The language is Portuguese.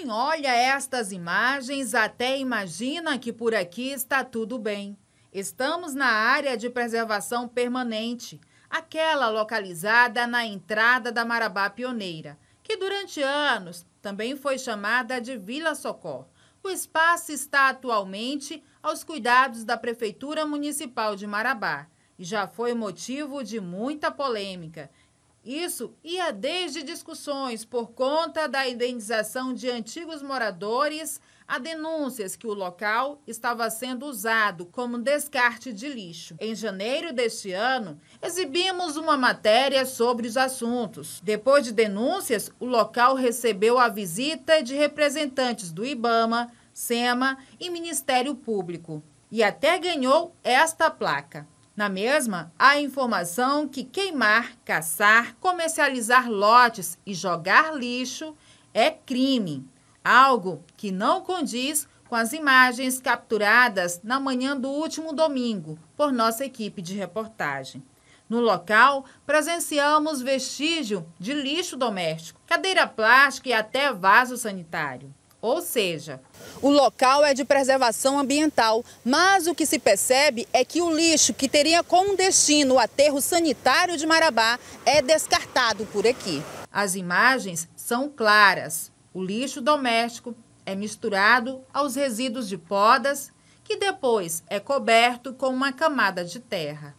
Quem olha estas imagens até imagina que por aqui está tudo bem. Estamos na área de preservação permanente, aquela localizada na entrada da Marabá Pioneira, que durante anos também foi chamada de Vila Socor. O espaço está atualmente aos cuidados da Prefeitura Municipal de Marabá e já foi motivo de muita polêmica isso ia desde discussões por conta da indenização de antigos moradores a denúncias que o local estava sendo usado como descarte de lixo. Em janeiro deste ano, exibimos uma matéria sobre os assuntos. Depois de denúncias, o local recebeu a visita de representantes do IBAMA, SEMA e Ministério Público. E até ganhou esta placa. Na mesma, há informação que queimar, caçar, comercializar lotes e jogar lixo é crime, algo que não condiz com as imagens capturadas na manhã do último domingo por nossa equipe de reportagem. No local, presenciamos vestígio de lixo doméstico, cadeira plástica e até vaso sanitário. Ou seja, o local é de preservação ambiental, mas o que se percebe é que o lixo que teria como destino o aterro sanitário de Marabá é descartado por aqui. As imagens são claras. O lixo doméstico é misturado aos resíduos de podas, que depois é coberto com uma camada de terra.